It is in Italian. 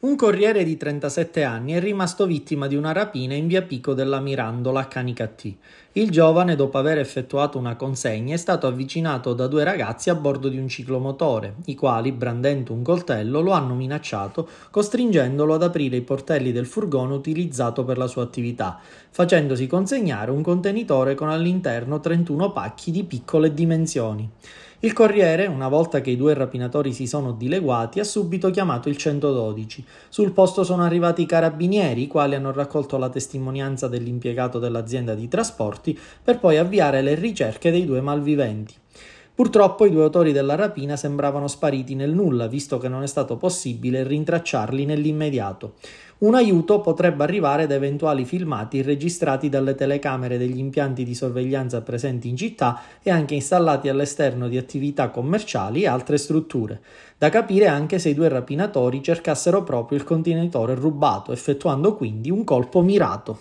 Un corriere di 37 anni è rimasto vittima di una rapina in via Pico della Mirandola a Canicattì. Il giovane, dopo aver effettuato una consegna, è stato avvicinato da due ragazzi a bordo di un ciclomotore, i quali, brandendo un coltello, lo hanno minacciato, costringendolo ad aprire i portelli del furgone utilizzato per la sua attività, facendosi consegnare un contenitore con all'interno 31 pacchi di piccole dimensioni. Il corriere, una volta che i due rapinatori si sono dileguati, ha subito chiamato il 112. Sul posto sono arrivati i carabinieri, i quali hanno raccolto la testimonianza dell'impiegato dell'azienda di trasporti per poi avviare le ricerche dei due malviventi. Purtroppo i due autori della rapina sembravano spariti nel nulla, visto che non è stato possibile rintracciarli nell'immediato. Un aiuto potrebbe arrivare da eventuali filmati registrati dalle telecamere degli impianti di sorveglianza presenti in città e anche installati all'esterno di attività commerciali e altre strutture. Da capire anche se i due rapinatori cercassero proprio il contenitore rubato, effettuando quindi un colpo mirato.